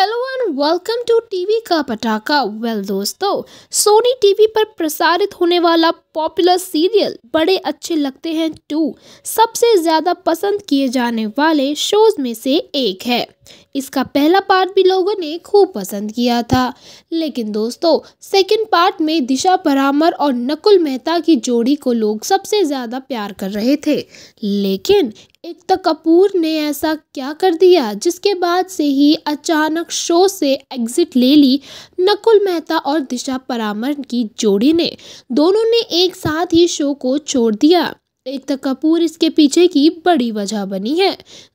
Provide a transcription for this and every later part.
hello and welcome to TV का पटाखा well well, दोस्तों सोनी टीवी पर प्रसारित होने वाला पॉपुलर सीरियल बड़े अच्छे लगते हैं टू सबसे ज़्यादा पसंद किए जाने वाले शोज में से एक है इसका पहला पार्ट भी लोगों ने खूब पसंद किया था लेकिन दोस्तों सेकंड पार्ट में दिशा परामर और नकुल मेहता की जोड़ी को लोग सबसे ज़्यादा प्यार कर रहे थे लेकिन एकता तो कपूर ने ऐसा क्या कर दिया जिसके बाद से ही अचानक शो से एग्जिट ले ली नकुल मेहता और दिशा परामर की जोड़ी ने दोनों ने एक साथ ही शो को छोड़ दिया एकता कपूर इसके पीछे की बड़ी वजह बनी है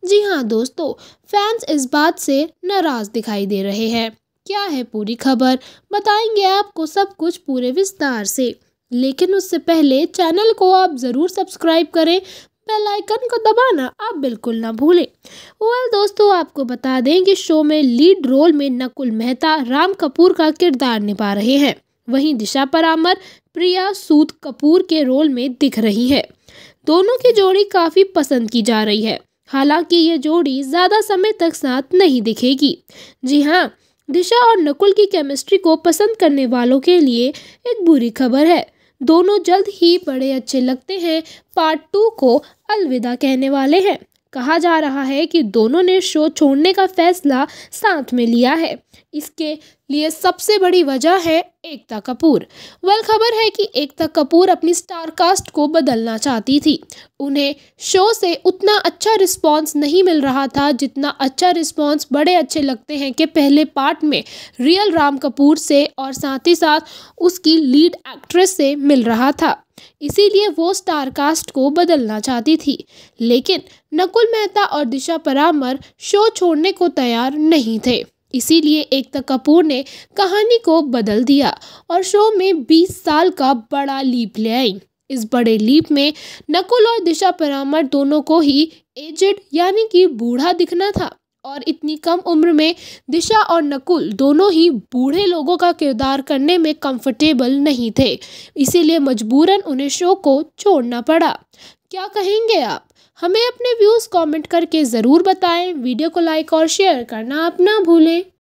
जी हाँ दोस्तों फैंस इस बात से नाराज दिखाई दे रहे हैं क्या है पूरी खबर बताएंगे आपको सब कुछ पूरे विस्तार से लेकिन उससे पहले चैनल को आप ज़रूर सब्सक्राइब करें बेल आइकन को दबाना आप बिल्कुल ना भूलें वेल दोस्तों आपको बता दें कि शो में लीड रोल में नकुल मेहता राम कपूर का किरदार निभा रहे हैं वहीं दिशा परामर प्रिया सूद कपूर के रोल में दिख रही है दोनों की जोड़ी काफ़ी पसंद की जा रही है हालांकि ये जोड़ी ज़्यादा समय तक साथ नहीं दिखेगी जी हाँ दिशा और नकुल की केमिस्ट्री को पसंद करने वालों के लिए एक बुरी खबर है दोनों जल्द ही बड़े अच्छे लगते हैं पार्ट टू को अलविदा कहने वाले हैं कहा जा रहा है कि दोनों ने शो छोड़ने का फैसला साथ में लिया है इसके लिए सबसे बड़ी वजह है एकता कपूर वल खबर है कि एकता कपूर अपनी स्टार कास्ट को बदलना चाहती थी उन्हें शो से उतना अच्छा रिस्पांस नहीं मिल रहा था जितना अच्छा रिस्पांस बड़े अच्छे लगते हैं कि पहले पार्ट में रियल राम कपूर से और साथ ही साथ उसकी लीड एक्ट्रेस से मिल रहा था इसीलिए वो स्टार कास्ट को बदलना चाहती थी लेकिन नकुल मेहता और दिशा परामर शो छोड़ने को तैयार नहीं थे इसीलिए एकता कपूर ने कहानी को बदल दिया और शो में 20 साल का बड़ा लीप ले आई इस बड़े लीप में नकुल और दिशा परामर दोनों को ही एजेड यानी कि बूढ़ा दिखना था और इतनी कम उम्र में दिशा और नकुल दोनों ही बूढ़े लोगों का किरदार करने में कंफर्टेबल नहीं थे इसीलिए मजबूरन उन्हें शो को छोड़ना पड़ा क्या कहेंगे आप हमें अपने व्यूज़ कमेंट करके ज़रूर बताएं वीडियो को लाइक और शेयर करना आप ना भूलें